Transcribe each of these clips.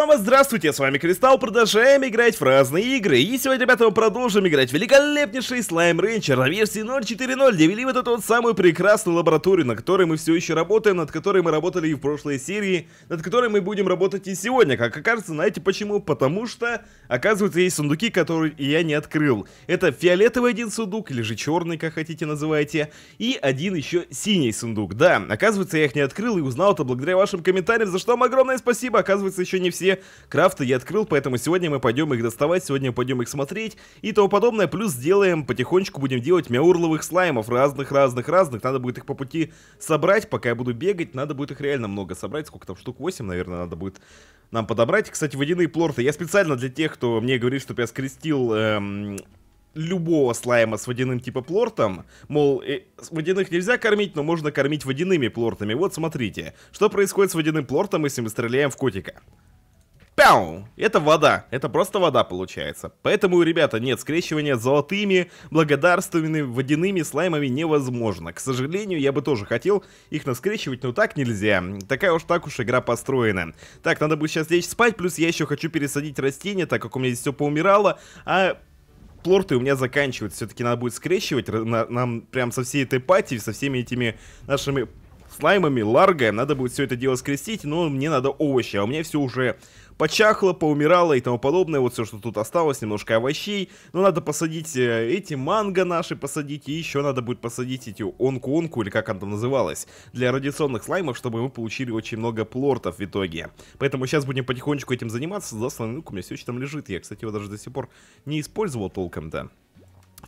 снова здравствуйте, с вами Кристалл, продолжаем играть в разные игры. И сегодня, ребята, мы продолжим играть в великолепнейший Slime Рейнджер на версии 0.4.0, где вели вот эту вот самую прекрасную лабораторию, на которой мы все еще работаем, над которой мы работали и в прошлой серии, над которой мы будем работать и сегодня. Как окажется, знаете почему? Потому что, оказывается, есть сундуки, которые я не открыл. Это фиолетовый один сундук, или же черный, как хотите называйте, и один еще синий сундук. Да, оказывается, я их не открыл и узнал это благодаря вашим комментариям, за что вам огромное спасибо. Оказывается, еще не все все крафты я открыл, поэтому сегодня мы пойдем их доставать, сегодня мы пойдем их смотреть и тому подобное. Плюс сделаем, потихонечку будем делать мяурловых слаймов разных-разных-разных. Надо будет их по пути собрать, пока я буду бегать, надо будет их реально много собрать. Сколько там, штук 8, наверное, надо будет нам подобрать. Кстати, водяные плорты. Я специально для тех, кто мне говорит, чтобы я скрестил эм, любого слайма с водяным типа плортом. Мол, э, водяных нельзя кормить, но можно кормить водяными плортами. Вот смотрите, что происходит с водяным плортом, если мы стреляем в котика. Пяу! Это вода. Это просто вода получается. Поэтому, ребята, нет, скрещивания золотыми, благодарственными, водяными слаймами невозможно. К сожалению, я бы тоже хотел их наскрещивать, но так нельзя. Такая уж так уж игра построена. Так, надо будет сейчас лечь спать, плюс я еще хочу пересадить растения, так как у меня здесь все поумирало. А плорты у меня заканчиваются. Все-таки надо будет скрещивать. нам прям со всей этой пати, со всеми этими нашими слаймами, ларго. Надо будет все это дело скрестить, но мне надо овощи. А у меня все уже почахло, поумирало и тому подобное. Вот все, что тут осталось, немножко овощей. Но надо посадить э, эти манго наши посадить, и еще надо будет посадить эти онку-онку, или как она там называлась, для радиационных слаймов, чтобы мы получили очень много плортов в итоге. Поэтому сейчас будем потихонечку этим заниматься. Да, слайм, у меня все еще там лежит. Я, кстати, его даже до сих пор не использовал толком-то.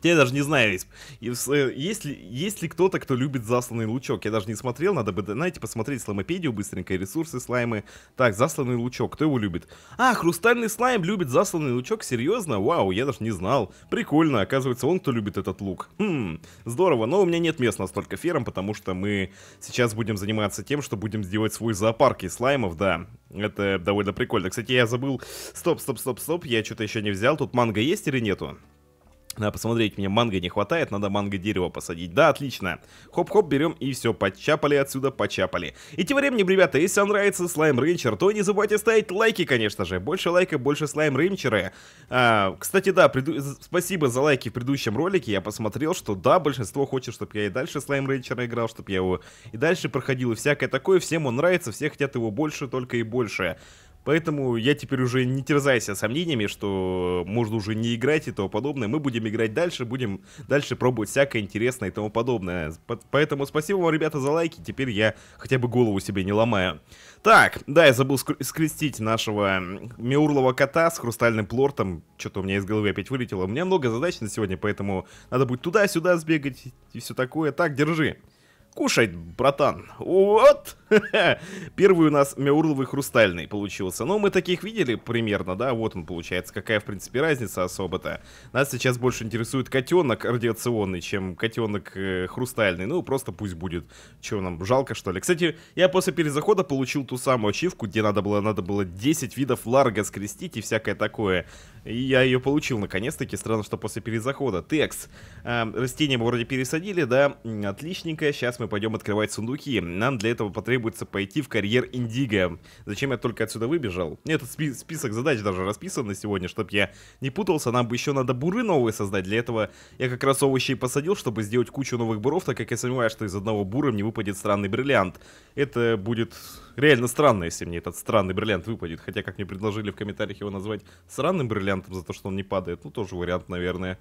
Я даже не знаю, э, есть ли, есть ли кто-то, кто любит засланный лучок. Я даже не смотрел, надо бы, знаете, посмотреть слаймопедию быстренько, ресурсы слаймы. Так, засланный лучок, кто его любит? А, хрустальный слайм любит засланный лучок, серьезно? Вау, я даже не знал. Прикольно, оказывается, он кто любит этот лук. Хм, здорово, но у меня нет мест настолько ферм, потому что мы сейчас будем заниматься тем, что будем сделать свой зоопарк из слаймов, да. Это довольно прикольно. Кстати, я забыл... Стоп, стоп, стоп, стоп, я что-то еще не взял. Тут манго есть или нету? Надо посмотреть, мне манго не хватает, надо манго дерево посадить. Да, отлично. Хоп-хоп, берем и все, подчапали отсюда, почапали. И тем временем, ребята, если вам нравится Слайм рейнчер, то не забывайте ставить лайки, конечно же. Больше лайка, больше Слайм рейнчеры. А, кстати, да, приду... спасибо за лайки в предыдущем ролике. Я посмотрел, что да, большинство хочет, чтобы я и дальше Слайм рейнчера играл, чтобы я его и дальше проходил и всякое такое. Всем он нравится, все хотят его больше, только и больше. Поэтому я теперь уже не терзаюсь сомнениями, что можно уже не играть и тому подобное. Мы будем играть дальше, будем дальше пробовать всякое интересное и тому подобное. Поэтому спасибо вам, ребята, за лайки. Теперь я хотя бы голову себе не ломаю. Так, да, я забыл ск скрестить нашего мяурлого кота с хрустальным плортом. Что-то у меня из головы опять вылетело. У меня много задач на сегодня, поэтому надо будет туда-сюда сбегать и все такое. Так, держи. Кушать, братан. Вот. Первый у нас мяурловый хрустальный получился. но ну, мы таких видели примерно, да? Вот он получается. Какая, в принципе, разница особо-то? Нас сейчас больше интересует котенок радиационный, чем котенок э, хрустальный. Ну, просто пусть будет. Че нам, жалко, что ли? Кстати, я после перезахода получил ту самую ачивку, где надо было, надо было 10 видов ларга скрестить и всякое такое. И я ее получил наконец-таки. Странно, что после перезахода. Текс. Э, растения мы вроде пересадили, да? Отличненько. Сейчас мы пойдем открывать сундуки. Нам для этого потребуется пойти в карьер Индиго. Зачем я только отсюда выбежал? Этот спи список задач даже расписан на сегодня, чтобы я не путался. Нам бы еще надо буры новые создать. Для этого я как раз овощи и посадил, чтобы сделать кучу новых буров, так как я сомневаюсь, что из одного бура мне выпадет странный бриллиант. Это будет Реально странно, если мне этот странный бриллиант выпадет. Хотя, как мне предложили в комментариях его назвать странным бриллиантом за то, что он не падает. Ну, тоже вариант, наверное.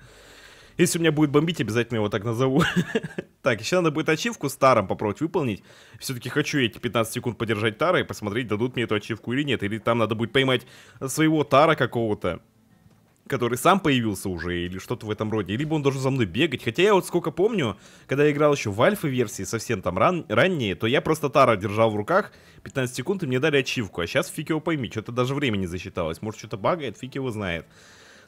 Если у меня будет бомбить, обязательно его так назову. так, еще надо будет ачивку старом попробовать выполнить. Все-таки хочу эти 15 секунд подержать тара и посмотреть, дадут мне эту ачивку или нет. Или там надо будет поймать своего тара какого-то который сам появился уже или что-то в этом роде, либо он должен за мной бегать. Хотя я вот сколько помню, когда я играл еще в альфа-версии, совсем там ран ранние, то я просто Тара держал в руках 15 секунд и мне дали ачивку. А сейчас фиг его пойми, что-то даже времени не засчиталось. Может, что-то багает, фиг его знает.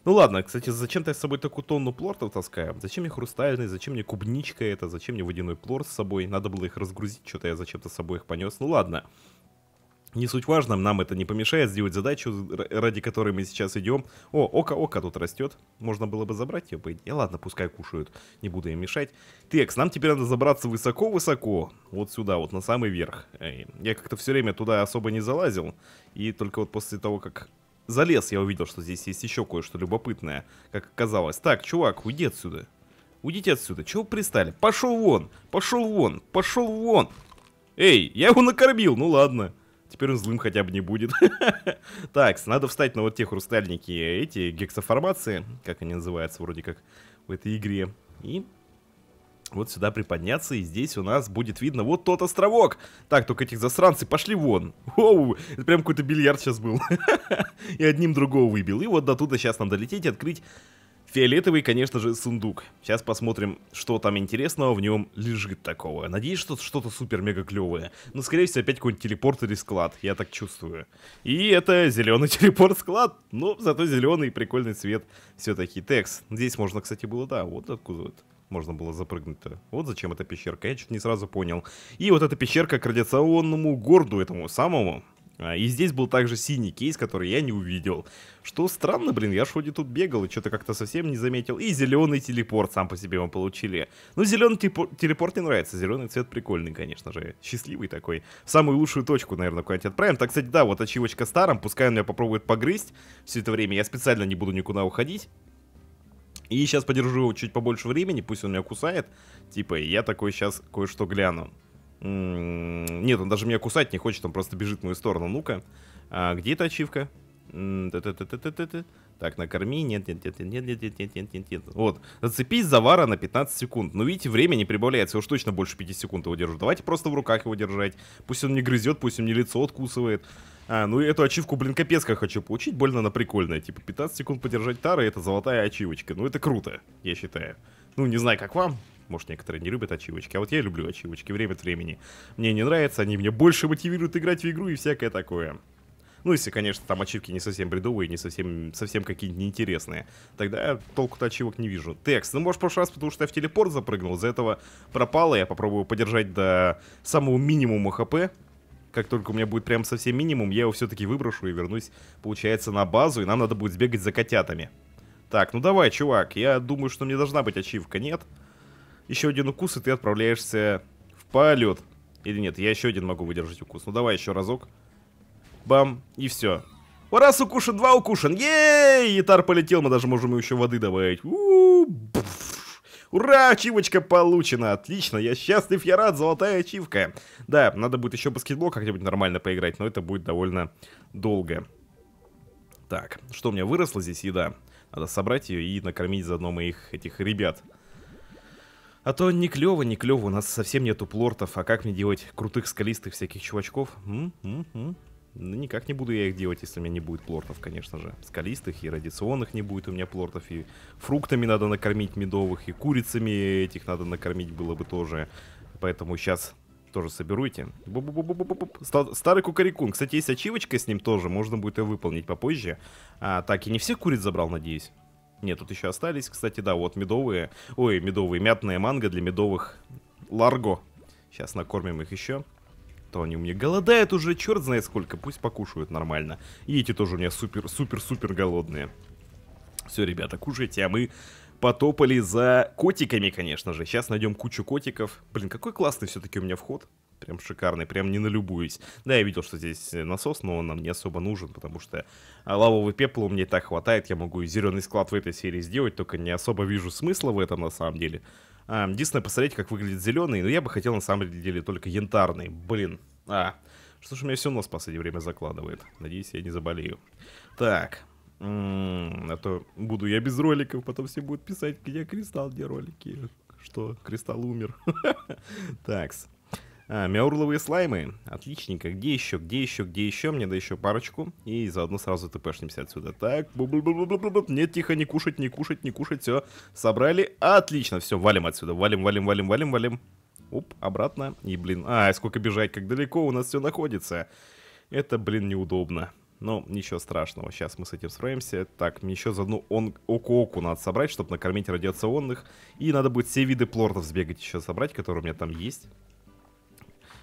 Ну ладно, кстати, зачем-то я с собой такую тонну плортов таскаю? Зачем мне хрустальный, зачем мне клубничка это, зачем мне водяной плор с собой? Надо было их разгрузить, что-то я зачем-то с собой их понес. Ну ладно. Не суть важно, нам это не помешает сделать задачу, ради которой мы сейчас идем. О, ока-ока тут растет. Можно было бы забрать ее, по идее. Э, ладно, пускай кушают, не буду им мешать. Текс, нам теперь надо забраться высоко-высоко. Вот сюда, вот на самый верх. Я как-то все время туда особо не залазил. И только вот после того, как залез, я увидел, что здесь есть еще кое-что любопытное, как оказалось. Так, чувак, уйди отсюда. Уйдите отсюда, чего вы пристали? Пошел вон, пошел вон, пошел вон. Эй, я его накормил, ну ладно. Теперь он злым хотя бы не будет. так, надо встать на вот те хрустальники, эти гексоформации, как они называются вроде как в этой игре. И вот сюда приподняться, и здесь у нас будет видно вот тот островок. Так, только этих засранцы пошли вон. Оу, это прям какой-то бильярд сейчас был. и одним другого выбил. И вот до туда сейчас нам долететь и открыть Фиолетовый, конечно же, сундук. Сейчас посмотрим, что там интересного в нем лежит такого. Надеюсь, что что-то супер-мега клевое. Но, ну, скорее всего, опять какой-нибудь телепорт или склад. Я так чувствую. И это зеленый телепорт-склад. Но зато зеленый прикольный цвет все-таки. Текс. Здесь можно, кстати, было, да, вот откуда вот можно было запрыгнуть-то. Вот зачем эта пещерка, я чуть не сразу понял. И вот эта пещерка к радиационному городу этому самому. А, и здесь был также синий кейс, который я не увидел. Что странно, блин, я ж вроде тут бегал и что-то как-то совсем не заметил. И зеленый телепорт сам по себе мы получили. Ну, зеленый телепорт не нравится. Зеленый цвет прикольный, конечно же. Счастливый такой. самую лучшую точку, наверное, куда-нибудь отправим. Так, кстати, да, вот ачивочка старом, Пускай он меня попробует погрызть все это время. Я специально не буду никуда уходить. И сейчас подержу его чуть побольше времени, пусть он меня кусает. Типа, я такой сейчас кое-что гляну. Нет, он даже меня кусать не хочет, он просто бежит в мою сторону. Ну-ка, а где эта ачивка? Так, накорми. Нет, нет, нет, нет, нет, нет, нет, нет, нет, нет. Вот. Зацепись за вара на 15 секунд. Ну, видите, время не прибавляется. уж точно больше 5 секунд его держу. Давайте просто в руках его держать. Пусть он не грызет, пусть он не лицо откусывает. А, ну и эту ачивку, блин, капец как хочу получить. Больно она прикольная. Типа 15 секунд подержать тары, это золотая ачивочка. Ну, это круто, я считаю. Ну, не знаю, как вам. Может, некоторые не любят ачивочки. А вот я люблю ачивочки время от времени. Мне не нравятся, они меня больше мотивируют играть в игру и всякое такое. Ну, если, конечно, там ачивки не совсем бредовые, не совсем, совсем какие-то неинтересные. Тогда я толку-то ачивок не вижу. Текст. Ну, может, в прошлый раз, потому что я в телепорт запрыгнул. Из-за этого пропало. Я попробую подержать до самого минимума хп. Как только у меня будет прям совсем минимум, я его все-таки выброшу и вернусь, получается, на базу. И нам надо будет сбегать за котятами. Так, ну давай, чувак. Я думаю, что мне должна быть ачивка, нет? Нет еще один укус, и ты отправляешься в полет. Или нет, я еще один могу выдержать укус. Ну давай еще разок. Бам, и все. Раз укушен, два укушен. Ей! Итар полетел, мы даже можем еще воды добавить. У -у -у Ура, ачивочка получена, отлично, я счастлив, я рад, золотая ачивка. Да, надо будет еще баскетбол как-нибудь нормально поиграть, но это будет довольно долго. Так, что у меня выросла здесь еда? Надо собрать ее и накормить заодно моих этих ребят. А то не клево, не клево, у нас совсем нету плортов, а как мне делать крутых скалистых всяких чувачков? М -м -м. Ну, никак не буду я их делать, если у меня не будет плортов, конечно же. Скалистых и радиационных не будет у меня плортов, и фруктами надо накормить медовых, и курицами этих надо накормить было бы тоже. Поэтому сейчас тоже соберуйте. Бу -бу -бу Старый кукарикун. Кстати, есть ачивочка с ним тоже, можно будет ее выполнить попозже. А, так, и не всех куриц забрал, надеюсь. Нет, тут еще остались, кстати, да, вот медовые. Ой, медовые, мятная манго для медовых ларго. Сейчас накормим их еще. То они у меня голодают уже, черт знает сколько. Пусть покушают нормально. И эти тоже у меня супер-супер-супер голодные. Все, ребята, кушайте, а мы потопали за котиками, конечно же. Сейчас найдем кучу котиков. Блин, какой классный все-таки у меня вход прям шикарный, прям не налюбуюсь. Да, я видел, что здесь э, насос, но он нам не особо нужен, потому что а, лавовый пепла мне так хватает, я могу и зеленый склад в этой серии сделать, только не особо вижу смысла в этом на самом деле. А, единственное, посмотреть, как выглядит зеленый, но я бы хотел на самом деле только янтарный, блин, а... Что ж у меня все нос в последнее время закладывает. Надеюсь, я не заболею. Так, а то буду я без роликов, потом все будут писать, где Кристалл, где ролики. Что, Кристалл умер. Такс. А, мяурловые слаймы. Отличненько. Где еще, где еще, где еще? Мне да еще парочку. И заодно сразу тпшнемся отсюда. Так. Нет, тихо, не кушать, не кушать, не кушать. Все, собрали. Отлично, все, валим отсюда. Валим, валим, валим, валим, валим. Оп, обратно. И, блин, а, сколько бежать, как далеко у нас все находится. Это, блин, неудобно. Но ничего страшного, сейчас мы с этим справимся. Так, еще заодно он оку-оку надо собрать, чтобы накормить радиационных. И надо будет все виды плортов сбегать еще собрать, которые у меня там есть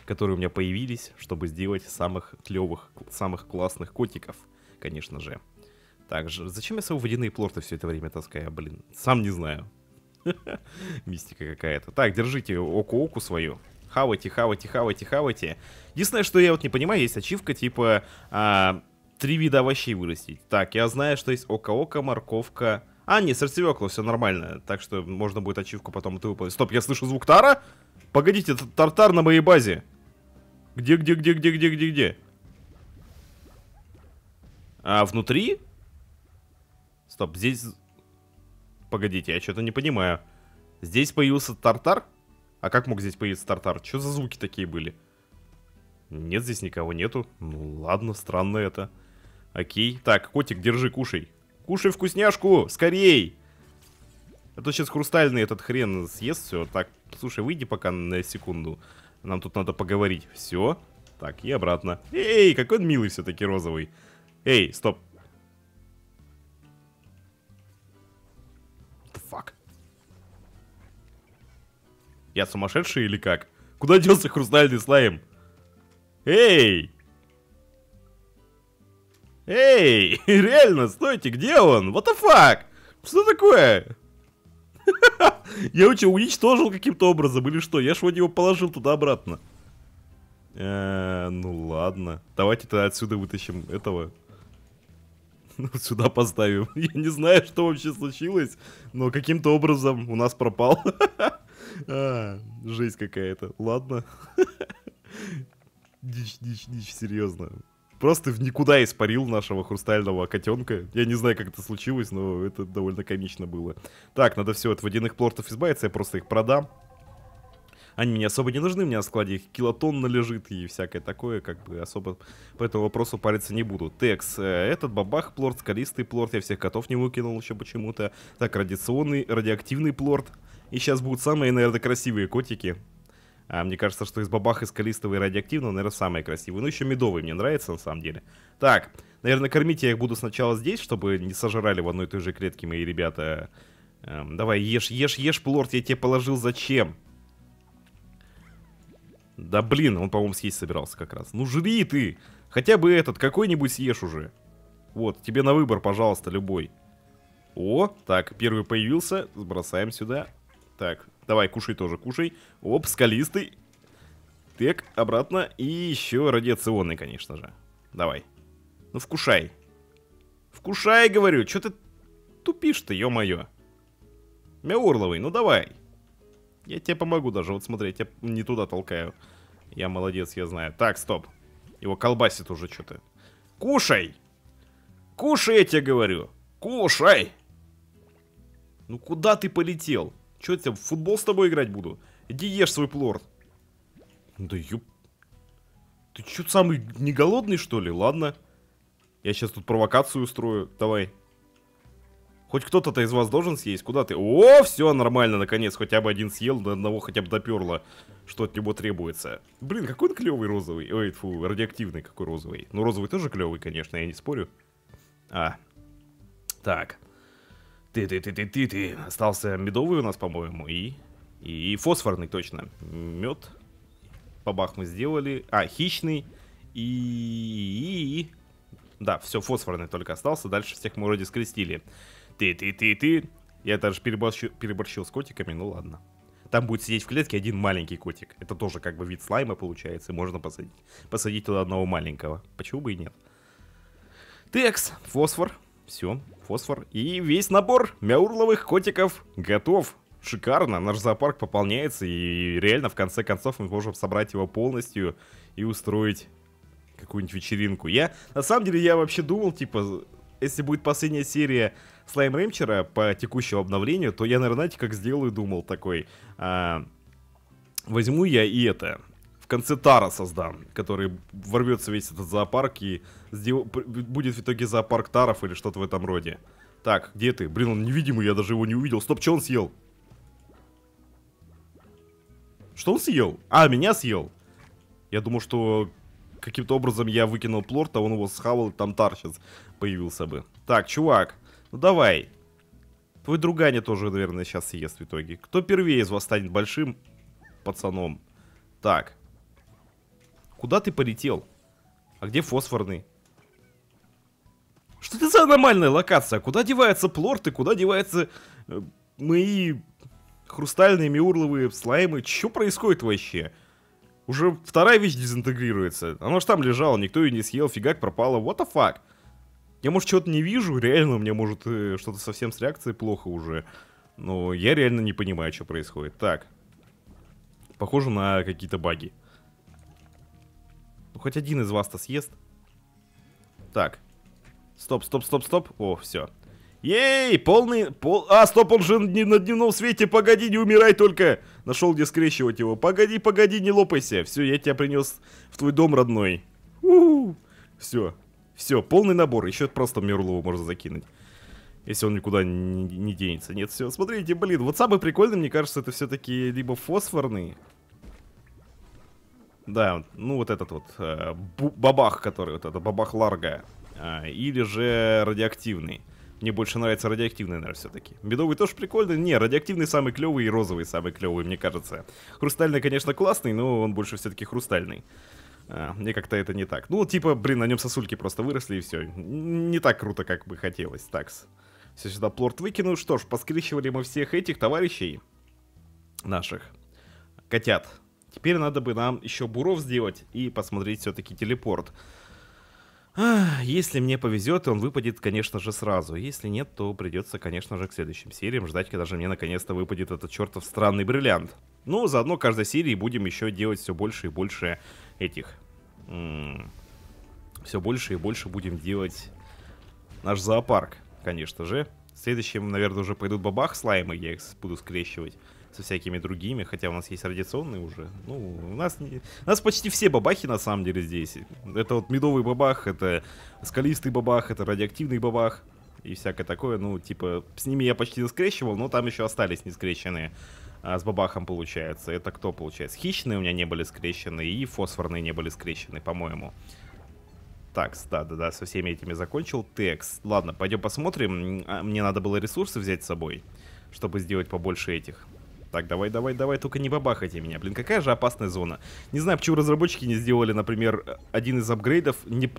которые у меня появились, чтобы сделать самых клевых, самых классных котиков, конечно же. Также, зачем я свои водяные плорты все это время таскаю, блин, сам не знаю. Мистика какая-то. Так, держите оку-оку свою. Хавайте, хавайте, хавайте, хавайте. Единственное, что я вот не понимаю, есть ачивка типа а, три вида овощей вырастить. Так, я знаю, что есть око-око, морковка. А, не, сердцевекло, все нормально. Так что можно будет ачивку потом это выполнить. Стоп, я слышу звук тара? Погодите, тартар на моей базе. Где, где, где, где, где, где, где? А внутри? Стоп, здесь... Погодите, я что-то не понимаю. Здесь появился тартар? А как мог здесь появиться тартар? Что за звуки такие были? Нет, здесь никого нету. Ну ладно, странно это. Окей. Так, котик, держи, кушай. Кушай вкусняшку, скорей! А то сейчас хрустальный этот хрен съест все. Так, слушай, выйди пока на секунду. Нам тут надо поговорить. Все. Так, и обратно. Эй, какой он милый все-таки розовый. Эй, стоп. What the fuck? Я сумасшедший или как? Куда делся хрустальный слайм? Эй! Эй, реально, стойте, где он? What the fuck? Что такое? Я его уничтожил каким-то образом или что? Я ж вроде его положил туда-обратно. Э, ну ладно. Давайте-то отсюда вытащим этого. Ну, сюда поставим. Я не знаю, что вообще случилось, но каким-то образом у нас пропал. А, жесть какая-то. Ладно. Дичь, дичь, дичь, серьезно просто в никуда испарил нашего хрустального котенка. Я не знаю, как это случилось, но это довольно комично было. Так, надо все от водяных плортов избавиться, я просто их продам. Они мне особо не нужны, у меня на складе их килотонна лежит и всякое такое, как бы особо по этому вопросу париться не буду. Текс, э, этот бабах плорт, скалистый плорт, я всех котов не выкинул еще почему-то. Так, радиационный, радиоактивный плорт. И сейчас будут самые, наверное, красивые котики. А мне кажется, что из бабах бабаха, скалистого и радиоактивного, наверное, самые красивые. Ну, еще медовый мне нравится, на самом деле. Так, наверное, кормить я их буду сначала здесь, чтобы не сожрали в одной и той же клетке мои ребята. Эм, давай, ешь, ешь, ешь, плорт, я тебе положил зачем? Да блин, он, по-моему, съесть собирался как раз. Ну жри ты! Хотя бы этот, какой-нибудь съешь уже. Вот, тебе на выбор, пожалуйста, любой. О, так, первый появился. Сбросаем сюда. Так, Давай, кушай тоже, кушай. Оп, скалистый. Так, обратно. И еще радиационный, конечно же. Давай. Ну, вкушай. Вкушай, говорю. Че ты тупишь-то, ё-моё? Мяурловый, ну давай. Я тебе помогу даже. Вот смотри, я тебя не туда толкаю. Я молодец, я знаю. Так, стоп. Его колбасит уже что-то. Кушай! Кушай, я тебе говорю. Кушай! Ну куда ты полетел? Че я в футбол с тобой играть буду? Иди ешь свой плорд. Ну да юп. Ты чё, самый не голодный, что ли? Ладно. Я сейчас тут провокацию устрою. Давай. Хоть кто-то-то из вас должен съесть. Куда ты? О, все нормально, наконец. Хотя бы один съел, до одного хотя бы доперло, что от него требуется. Блин, какой он клевый розовый. Ой, фу, радиоактивный какой розовый. Ну, розовый тоже клевый, конечно, я не спорю. А. Так ты, ты, ты, ты, ты, ты. Остался медовый у нас, по-моему, и, и фосфорный точно. Мед. Побах мы сделали. А, хищный. И... и Да, все, фосфорный только остался. Дальше всех мы вроде скрестили. Ты, ты, ты, ты. Я даже переборщил, переборщил с котиками, ну ладно. Там будет сидеть в клетке один маленький котик. Это тоже как бы вид слайма получается. Можно посадить, посадить туда одного маленького. Почему бы и нет? Текс, фосфор, все, фосфор и весь набор мяурловых котиков готов. Шикарно, наш зоопарк пополняется и реально в конце концов мы можем собрать его полностью и устроить какую-нибудь вечеринку. Я, на самом деле, я вообще думал, типа, если будет последняя серия Слайм Рэмчера по текущему обновлению, то я, наверное, знаете, как сделаю, думал такой. А, возьму я и это конце Тара создан, который ворвется весь этот зоопарк и будет в итоге зоопарк Таров или что-то в этом роде. Так, где ты? Блин, он невидимый, я даже его не увидел. Стоп, что он съел? Что он съел? А, меня съел. Я думал, что каким-то образом я выкинул плорт, а он его схавал, и там Тар сейчас появился бы. Так, чувак, ну давай. Твой друганя тоже, наверное, сейчас съест в итоге. Кто первее из вас станет большим пацаном? Так. Куда ты полетел? А где фосфорный? Что это за аномальная локация? Куда девается плорт и Куда деваются э, мои хрустальные миурловые слаймы? Что происходит вообще? Уже вторая вещь дезинтегрируется. Она ж там лежала, никто ее не съел, фигак пропала. What the fuck? Я, может, чего-то не вижу, реально, у меня, может, э, что-то совсем с реакцией плохо уже. Но я реально не понимаю, что происходит. Так. Похоже на какие-то баги. Ну, хоть один из вас-то съест. Так. Стоп, стоп, стоп, стоп. О, все. Ей, полный... Пол... А, стоп, он же не на дневном свете. Погоди, не умирай только. Нашел, где скрещивать его. Погоди, погоди, не лопайся. Все, я тебя принес в твой дом родной. У Все. Все, полный набор. Еще просто Мерлову можно закинуть. Если он никуда не, не денется. Нет, все. Смотрите, блин, вот самый прикольный, мне кажется, это все-таки либо фосфорный, да, ну вот этот вот э, бабах, который вот это бабах ларга, э, или же радиоактивный. Мне больше нравится радиоактивный, наверное, все-таки. Медовый тоже прикольный. Не, радиоактивный самый клевый и розовый самый клевый, мне кажется. Хрустальный, конечно, классный, но он больше все-таки хрустальный. А, мне как-то это не так. Ну, типа, блин, на нем сосульки просто выросли и все. Не так круто, как бы хотелось. Такс. Все сюда плорт выкину. Что ж, поскрещивали мы всех этих товарищей наших. Котят. Теперь надо бы нам еще буров сделать и посмотреть все-таки телепорт. Если мне повезет, он выпадет, конечно же, сразу. Если нет, то придется, конечно же, к следующим сериям ждать, когда же мне наконец-то выпадет этот чертов странный бриллиант. Ну, заодно каждой серии будем еще делать все больше и больше этих. все больше и больше будем делать наш зоопарк, конечно же. Следующим, наверное, уже пойдут бабах слаймы, я их буду скрещивать со всякими другими, хотя у нас есть радиационные уже. Ну, у нас, не... у нас почти все бабахи на самом деле здесь. Это вот медовый бабах, это скалистый бабах, это радиоактивный бабах и всякое такое. Ну, типа, с ними я почти скрещивал, но там еще остались не скрещенные. А с бабахом получается. Это кто получается? Хищные у меня не были скрещены и фосфорные не были скрещены, по-моему. так, да-да-да, со всеми этими закончил. Текс. Ладно, пойдем посмотрим. А, мне надо было ресурсы взять с собой, чтобы сделать побольше этих. Так, давай, давай, давай, только не бабахайте меня. Блин, какая же опасная зона. Не знаю, почему разработчики не сделали, например, один из апгрейдов, не...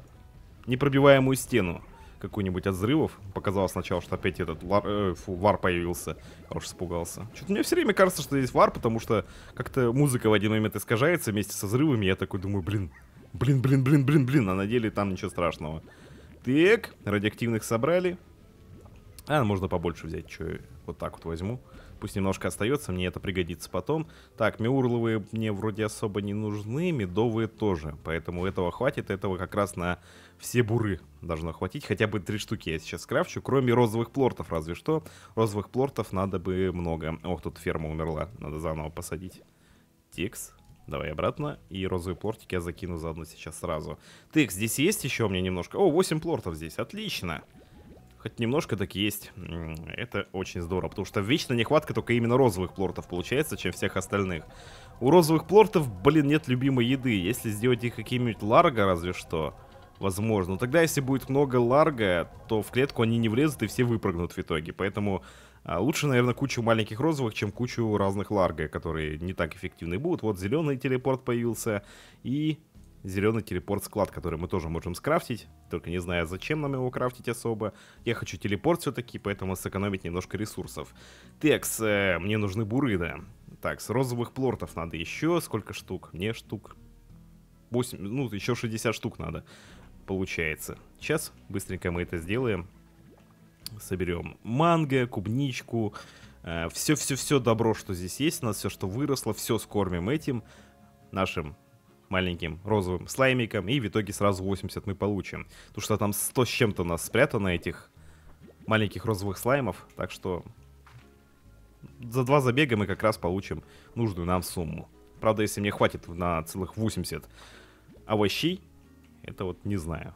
непробиваемую стену какую-нибудь от взрывов. Показалось сначала, что опять этот лар, э, фу, вар появился. Я уж испугался. Что-то мне все время кажется, что здесь вар, потому что как-то музыка в один момент искажается вместе со взрывами. Я такой думаю, блин, блин, блин, блин, блин, блин. А на деле там ничего страшного. Так, радиоактивных собрали. А, можно побольше взять, что вот так вот возьму. Пусть немножко остается, мне это пригодится потом. Так, миурловые мне вроде особо не нужны, медовые тоже. Поэтому этого хватит, этого как раз на все буры должно хватить. Хотя бы три штуки я сейчас крафчу, кроме розовых плортов разве что. Розовых плортов надо бы много. Ох, тут ферма умерла, надо заново посадить. Тикс, Давай обратно. И розовые плортики я закину заодно сейчас сразу. Тикс, здесь есть еще у меня немножко? О, 8 плортов здесь, отлично хоть немножко так и есть. Это очень здорово, потому что вечная нехватка только именно розовых плортов получается, чем всех остальных. У розовых плортов, блин, нет любимой еды. Если сделать их какими-нибудь ларго, разве что, возможно. Но тогда, если будет много ларго, то в клетку они не влезут и все выпрыгнут в итоге. Поэтому а, лучше, наверное, кучу маленьких розовых, чем кучу разных ларго, которые не так эффективны будут. Вот зеленый телепорт появился и зеленый телепорт-склад, который мы тоже можем скрафтить, только не знаю, зачем нам его крафтить особо. Я хочу телепорт все-таки, поэтому сэкономить немножко ресурсов. Текс, э, мне нужны бурыда. Так, с розовых плортов надо еще сколько штук? Мне штук 8, ну, еще 60 штук надо, получается. Сейчас быстренько мы это сделаем. Соберем манго, клубничку, все-все-все э, добро, что здесь есть у нас, все, что выросло, все скормим этим нашим маленьким розовым слаймиком, и в итоге сразу 80 мы получим. Потому что там 100 с чем-то у нас спрятано этих маленьких розовых слаймов, так что за два забега мы как раз получим нужную нам сумму. Правда, если мне хватит на целых 80 овощей, это вот не знаю.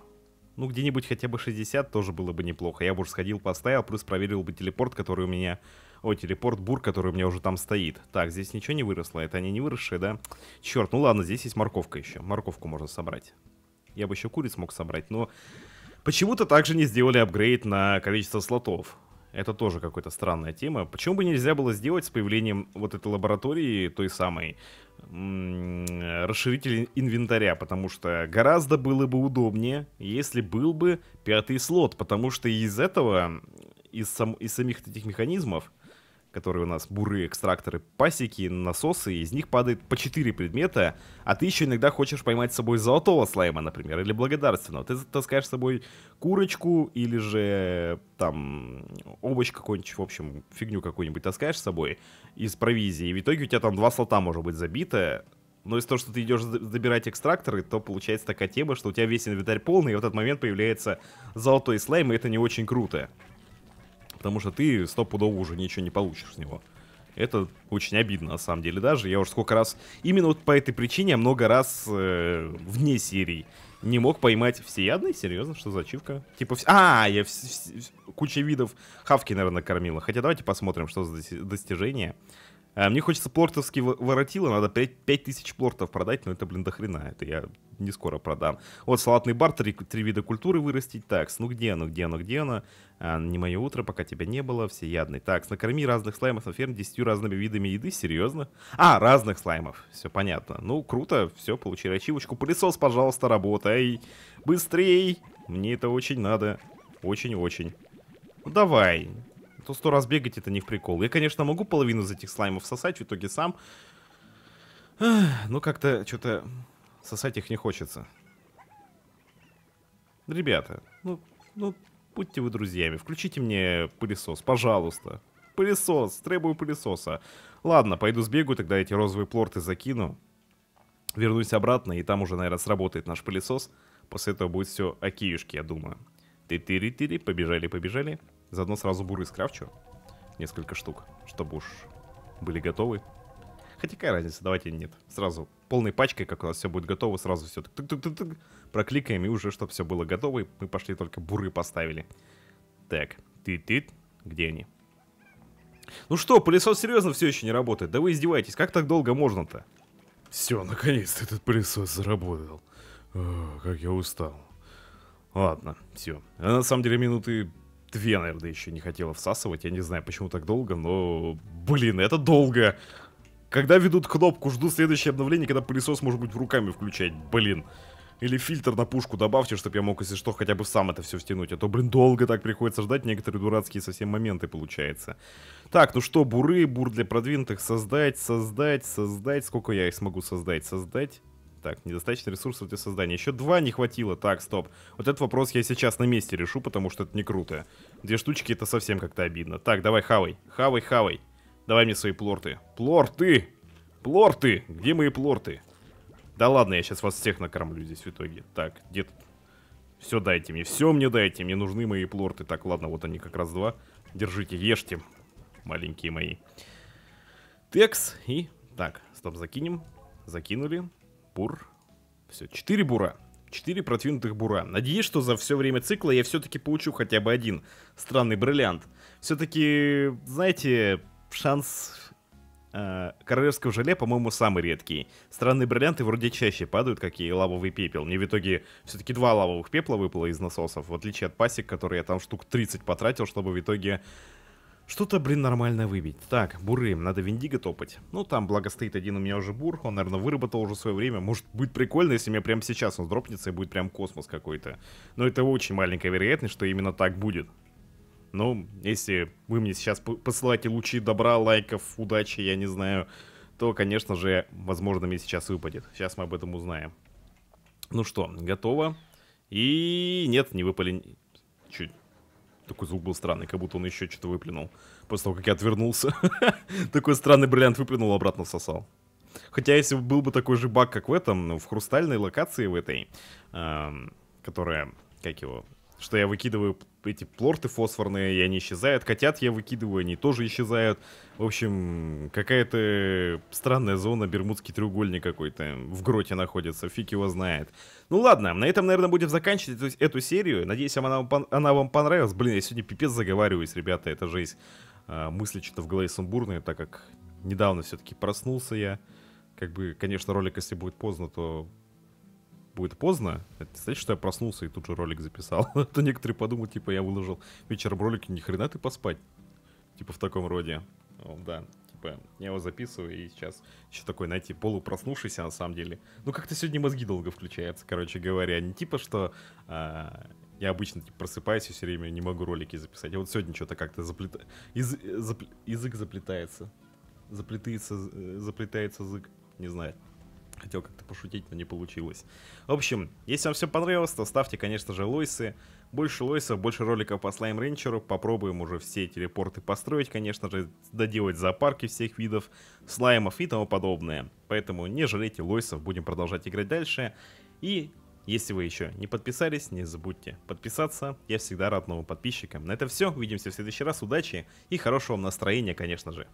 Ну, где-нибудь хотя бы 60 тоже было бы неплохо. Я бы уже сходил, поставил, плюс проверил бы телепорт, который у меня... О, телепорт бур, который у меня уже там стоит. Так, здесь ничего не выросло. Это они не выросшие, да? Черт, ну ладно, здесь есть морковка еще. Морковку можно собрать. Я бы еще куриц мог собрать, но... Почему-то также не сделали апгрейд на количество слотов. Это тоже какая-то странная тема. Почему бы нельзя было сделать с появлением вот этой лаборатории, той самой, расширитель инвентаря, потому что гораздо было бы удобнее, если был бы пятый слот, потому что из этого, из, сам, из самих этих механизмов, которые у нас бурые экстракторы, пасеки, насосы, из них падает по 4 предмета, а ты еще иногда хочешь поймать с собой золотого слайма, например, или благодарственного. Ты таскаешь с собой курочку или же там овощ какой-нибудь, в общем, фигню какую-нибудь таскаешь с собой из провизии, и в итоге у тебя там два слота может быть забито, но из за того, что ты идешь забирать экстракторы, то получается такая тема, что у тебя весь инвентарь полный, и в этот момент появляется золотой слайм, и это не очень круто потому что ты стопудово уже ничего не получишь с него. Это очень обидно, на самом деле, даже. Я уже сколько раз, именно вот по этой причине, я много раз э, вне серии не мог поймать всеядный? Серьезно, что за ачивка? Типа, вс... а, я вс... куча видов хавки, наверное, кормила Хотя давайте посмотрим, что за достижение. А, мне хочется плортовский воротило, надо 5, 5 тысяч плортов продать, но это, блин, до хрена, это я не скоро продам. Вот салатный бар, три, три вида культуры вырастить. Такс, ну где оно, где оно, где оно? А, не мое утро, пока тебя не было, все ядный, Такс, накорми разных слаймов на ферме десятью разными видами еды, серьезно? А, разных слаймов, все понятно. Ну, круто, все, получили ачивочку. Пылесос, пожалуйста, работай. Быстрей, мне это очень надо, очень-очень. Ну, давай, то сто раз бегать это не в прикол. Я, конечно, могу половину из этих слаймов сосать в итоге сам. Ну как-то что-то сосать их не хочется. Ребята, ну, ну, будьте вы друзьями. Включите мне пылесос, пожалуйста. Пылесос, требую пылесоса. Ладно, пойду сбегу, тогда эти розовые плорты закину. Вернусь обратно, и там уже, наверное, сработает наш пылесос. После этого будет все о я думаю. Ты-тыри-тыри, побежали-побежали. Заодно сразу буры скрафчу. Несколько штук, чтобы уж были готовы. Хотя какая разница, давайте нет. Сразу полной пачкой, как у нас все будет готово, сразу все тук -тук -тук -тук, прокликаем, и уже, чтобы все было готово, и мы пошли только буры поставили. Так, ты-ты, где они? Ну что, пылесос серьезно все еще не работает? Да вы издеваетесь, как так долго можно-то? Все, наконец-то этот пылесос заработал. О, как я устал. Ладно, все. А на самом деле минуты две, наверное, еще не хотела всасывать. Я не знаю, почему так долго, но, блин, это долго. Когда ведут кнопку, жду следующее обновление, когда пылесос может быть руками включать, блин. Или фильтр на пушку добавьте, чтобы я мог, если что, хотя бы сам это все стянуть. А то, блин, долго так приходится ждать, некоторые дурацкие совсем моменты получается. Так, ну что, буры, бур для продвинутых создать, создать, создать. Сколько я их смогу создать? Создать так, недостаточно ресурсов для создания. Еще два не хватило. Так, стоп. Вот этот вопрос я сейчас на месте решу, потому что это не круто. Две штучки это совсем как-то обидно. Так, давай хавай. Хавай, хавай. Давай мне свои плорты. Плорты! Плорты! Где мои плорты? Да ладно, я сейчас вас всех накормлю здесь в итоге. Так, где тут? Все дайте мне, все мне дайте, мне нужны мои плорты. Так, ладно, вот они как раз два. Держите, ешьте, маленькие мои. Текс и... Так, стоп, закинем. Закинули. Бур. Все, четыре бура. четыре продвинутых бура. Надеюсь, что за все время цикла я все-таки получу хотя бы один странный бриллиант. Все-таки, знаете, шанс э, королевского желе, по-моему, самый редкий. Странные бриллианты вроде чаще падают, как и лавовый пепел. Мне в итоге все-таки два лавовых пепла выпало из насосов, в отличие от пасек, которые я там штук 30 потратил, чтобы в итоге что-то, блин, нормально выбить. Так, буры, надо виндиго топать. Ну, там, благо, стоит один у меня уже бур. Он, наверное, выработал уже свое время. Может, будет прикольно, если мне прямо сейчас он дропнется и будет прям космос какой-то. Но это очень маленькая вероятность, что именно так будет. Ну, если вы мне сейчас посылаете лучи добра, лайков, удачи, я не знаю, то, конечно же, возможно, мне сейчас выпадет. Сейчас мы об этом узнаем. Ну что, готово. И нет, не выпали чуть такой звук был странный, как будто он еще что-то выплюнул. После того, как я отвернулся, такой странный бриллиант выплюнул, обратно сосал. Хотя, если был бы такой же баг, как в этом, ну, в хрустальной локации в этой, эм, которая, как его, что я выкидываю эти плорты фосфорные, и они исчезают. Котят я выкидываю, они тоже исчезают. В общем, какая-то странная зона, Бермудский треугольник какой-то в гроте находится, фиг его знает. Ну ладно, на этом, наверное, будем заканчивать эту, эту серию. Надеюсь, она, она вам понравилась. Блин, я сегодня пипец заговариваюсь, ребята, это жесть. А, мысли что-то в голове сумбурные, так как недавно все-таки проснулся я. Как бы, конечно, ролик, если будет поздно, то будет поздно. Это значит, что я проснулся и тут же ролик записал. то некоторые подумают, типа, я выложил вечером ролик, ни хрена ты поспать. Типа в таком роде. О, да, типа, я его записываю, и сейчас еще такой, знаете, полупроснувшийся на самом деле. Ну, как-то сегодня мозги долго включаются, короче говоря. Не типа, что а, я обычно типа, просыпаюсь и все время не могу ролики записать. А вот сегодня что-то как-то заплета... Из... Э, Запл... язык заплетается. Заплетается, э, заплетается язык. Не знаю. Хотел как-то пошутить, но не получилось. В общем, если вам все понравилось, то ставьте, конечно же, лойсы. Больше лойсов, больше роликов по Слайм Рейнджеру. Попробуем уже все телепорты построить, конечно же, доделать зоопарки всех видов, слаймов и тому подобное. Поэтому не жалейте лойсов, будем продолжать играть дальше. И если вы еще не подписались, не забудьте подписаться. Я всегда рад новым подписчикам. На это все. Увидимся в следующий раз. Удачи и хорошего вам настроения, конечно же.